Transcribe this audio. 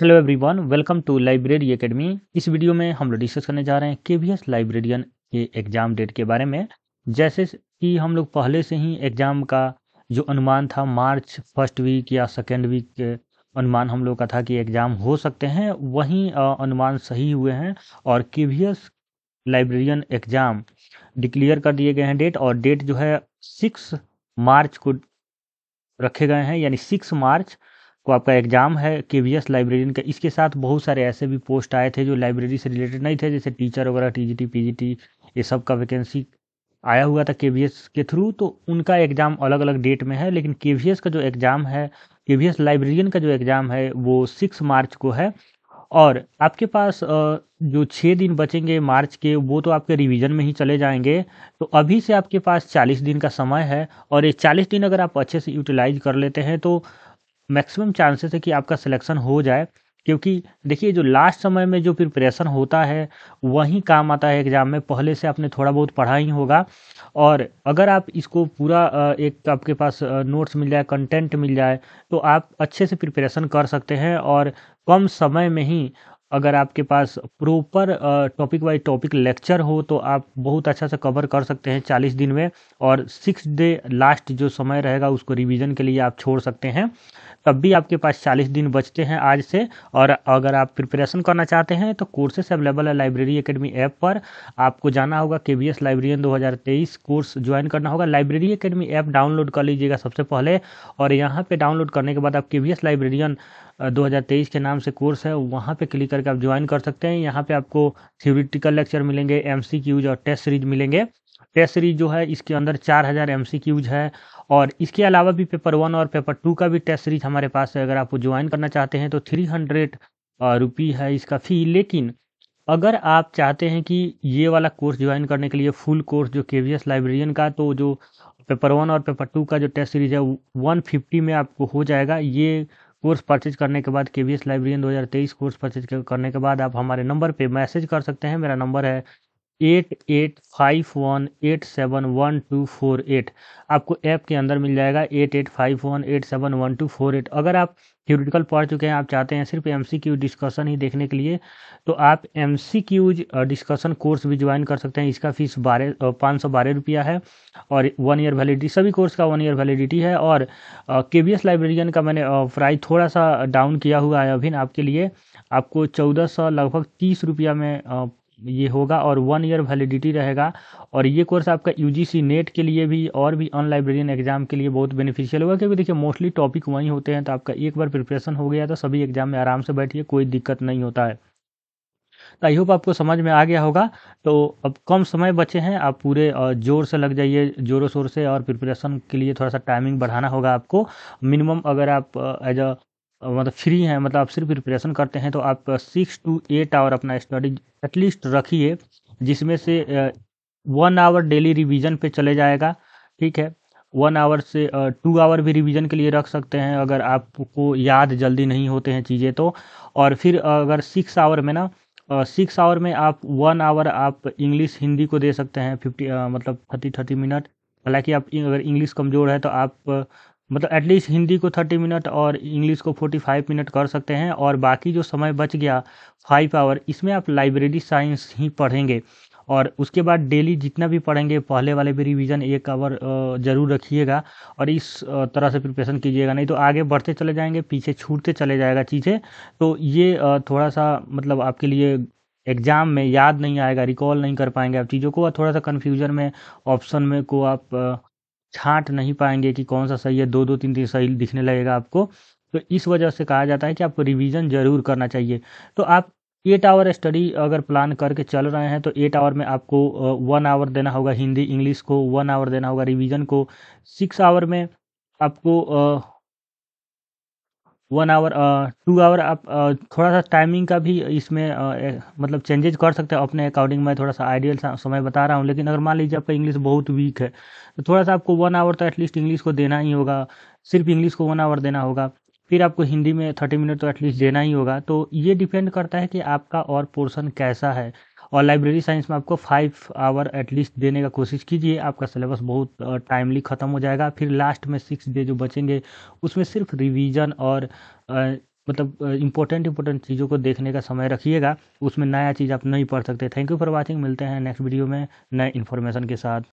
hello everyone welcome to library academy इस video में हम लोग डिस्कस करने जा रहे हैं केवीएस लाइब्रेरियन के एग्ज़ाम डेट के बारे में जैसे कि हम लोग पहले से ही एग्ज़ाम का जो अनुमान था मार्च फर्स्ट वीक या सेकेंड वीक अनुमान हम लोग का था कि एग्ज़ाम हो सकते हैं वहीं अनुमान सही हुए हैं और केवीएस लाइब्रेरियन एग्ज़ाम डिक्लेयर कर दिए गए हैं डेट और डेट जो है सिक्स मार्च को रखे गए हैं यानी सिक्स मार्च को आपका एग्जाम है के वी एस लाइब्रेरियन का इसके साथ बहुत सारे ऐसे भी पोस्ट आए थे जो लाइब्रेरी से रिलेटेड नहीं थे जैसे टीचर वगैरह टी पीजीटी ये सब का वैकेंसी आया हुआ था के वी एस के थ्रू तो उनका एग्ज़ाम अलग अलग डेट में है लेकिन के वी एस का जो एग्ज़ाम है के वी एस लाइब्रेरियन का जो एग्ज़ाम है वो सिक्स मार्च को है और आपके पास जो छः दिन बचेंगे मार्च के वो तो आपके रिवीजन में ही चले जाएंगे तो अभी से आपके पास चालीस दिन का समय है और ये चालीस दिन अगर आप अच्छे से यूटिलाइज कर लेते हैं तो मैक्सिमम चांसेस है कि आपका सिलेक्शन हो जाए क्योंकि देखिए जो लास्ट समय में जो प्रिपरेशन होता है वही काम आता है एग्ज़ाम में पहले से आपने थोड़ा बहुत पढ़ा ही होगा और अगर आप इसको पूरा एक आपके पास नोट्स मिल जाए कंटेंट मिल जाए तो आप अच्छे से प्रिपरेशन कर सकते हैं और कम समय में ही अगर आपके पास proper topic by topic lecture हो तो आप बहुत अच्छा से कवर कर सकते हैं चालीस दिन में और सिक्स डे लास्ट जो समय रहेगा उसको रिवीजन के लिए आप छोड़ सकते हैं तब भी आपके पास चालीस दिन बचते हैं आज से और अगर आप प्रिपरेशन करना चाहते हैं तो कोर्सेस अवेलेबल है लाइब्रेरी अकेडमी ऐप पर आपको जाना होगा के बी एस लाइब्रेरियन दो हज़ार तेईस कोर्स ज्वाइन करना होगा लाइब्रेरी अकेडमी ऐप डाउनलोड कर लीजिएगा सबसे पहले और यहाँ पर डाउनलोड करने के बाद आप के बी एस लाइब्रेरियन 2023 के नाम से कोर्स है वहाँ पे क्लिक करके आप ज्वाइन कर सकते हैं यहाँ पे आपको थियोरिटिकल लेक्चर मिलेंगे एम और टेस्ट सीरीज मिलेंगे टेस्ट सीरीज जो है इसके अंदर 4000 हज़ार एम है और इसके अलावा भी पेपर वन और पेपर टू का भी टेस्ट सीरीज हमारे पास है अगर आप ज्वाइन करना चाहते हैं तो थ्री हंड्रेड रुपी है इसका फ़ी लेकिन अगर आप चाहते हैं कि ये वाला कोर्स ज्वाइन करने के लिए फुल कोर्स जो के लाइब्रेरियन का तो जो पेपर वन और पेपर टू का जो टेस्ट सीरीज है वन फिफ्टी में आपको हो जाएगा ये कोर्स परचेज करने के बाद के वी एस लाइब्रेरियन दो कोर्स परचेज करने के बाद आप हमारे नंबर पे मैसेज कर सकते हैं मेरा नंबर है eight eight five one eight seven one two four eight आपको ऐप के अंदर मिल जाएगा eight eight five one eight seven one two four eight अगर आप थ्योरिटिकल पढ़ चुके हैं आप चाहते हैं सिर्फ एम सी क्यू डिस्कशन ही देखने के लिए तो आप M C Qs discussion course भी ज्वाइन कर सकते हैं इसका फीस बारह पाँच सौ बारह रुपया है और वन ईयर वैलिडिटी सभी कोर्स का वन ईयर वैलिडिटी है और के बी एस लाइब्रेरियन का मैंने प्राइस थोड़ा सा डाउन किया हुआ है अभी आपके लिए आपको चौदह सौ लगभग तीस रुपया में ये होगा और वन ईयर वैलिडिटी रहेगा और ये कोर्स आपका यूजीसी नेट e के लिए भी और भी ऑन लाइब्रेरियन एग्जाम के लिए बहुत बेनिफिशियल होगा क्योंकि देखिए मोस्टली टॉपिक वहीं होते हैं तो आपका एक बार प्रिपरेशन हो गया तो सभी एग्जाम में आराम से बैठिए कोई दिक्कत नहीं होता है तो आई होप आपको समझ में आ गया होगा तो अब कम समय बचे हैं आप पूरे जोर से लग जाइए जोरों शोर से और प्रिपरेशन के लिए थोड़ा सा टाइमिंग बढ़ाना होगा आपको मिनिमम अगर आप एज अ मतलब फ्री हैं मतलब आप सिर्फ प्रिपरेशन करते हैं तो आप सिक्स टू एट आवर अपना स्टडी एटलीस्ट रखिए जिसमें से वन आवर डेली रिवीजन पे चले जाएगा ठीक है वन आवर से टू आवर भी रिवीजन के लिए रख सकते हैं अगर आपको याद जल्दी नहीं होते हैं चीज़ें तो और फिर अगर सिक्स आवर में ना सिक्स आवर में आप वन आवर आप इंग्लिश हिंदी को दे सकते हैं फिफ्टी मतलब थर्टी थर्टी मिनट हालांकि आप अगर इंग्लिश कमज़ोर है तो आप मतलब एटलीस्ट हिंदी को थर्टी मिनट और इंग्लिश को फोर्टी फाइव मिनट कर सकते हैं और बाकी जो समय बच गया फाइव आवर इसमें आप लाइब्रेरी साइंस ही पढ़ेंगे और उसके बाद डेली जितना भी पढ़ेंगे पहले वाले भी रिवीजन एक आवर जरूर रखिएगा और इस तरह से प्रिपरेशन कीजिएगा नहीं तो आगे बढ़ते चले जाएंगे पीछे छूटते चले जाएगा चीज़ें तो ये थोड़ा सा मतलब आपके लिए एग्ज़ाम में याद नहीं आएगा रिकॉल नहीं कर पाएंगे आप चीज़ों को और थोड़ा सा कन्फ्यूजन में ऑप्शन में को आप छांट नहीं पाएंगे कि कौन सा सही है दो दो तीन तीन सही दिखने लगेगा आपको तो इस वजह से कहा जाता है कि आपको रिवीजन ज़रूर करना चाहिए तो आप एट आवर स्टडी अगर प्लान करके चल रहे हैं तो एट आवर में आपको वन आवर देना होगा हिंदी इंग्लिश को वन आवर देना होगा रिवीजन को सिक्स आवर में आपको वन आवर टू आवर आप uh, थोड़ा सा टाइमिंग का भी इसमें uh, मतलब चेंजेज कर सकते हैं अपने अकॉर्डिंग में थोड़ा सा आइडियल समय बता रहा हूँ लेकिन अगर मान लीजिए आपका इंग्लिश बहुत वीक है तो थोड़ा सा आपको वन आवर तो एटलीस्ट इंग्लिश को देना ही होगा सिर्फ इंग्लिश को वन आवर देना होगा फिर आपको हिंदी में थर्टी मिनट तो एटलीस्ट देना ही होगा तो ये डिपेंड करता है कि आपका और पोर्सन कैसा है और लाइब्रेरी साइंस में आपको फाइव आवर एटलीस्ट देने का कोशिश कीजिए आपका सिलेबस बहुत टाइमली ख़त्म हो जाएगा फिर लास्ट में सिक्स डे जो बचेंगे उसमें सिर्फ रिवीजन और मतलब इंपॉर्टेंट इंपॉर्टेंट चीज़ों को देखने का समय रखिएगा उसमें नया चीज़ आप नहीं पढ़ सकते थैंक यू फॉर वॉचिंग मिलते हैं नेक्स्ट वीडियो में नए इन्फॉर्मेशन के साथ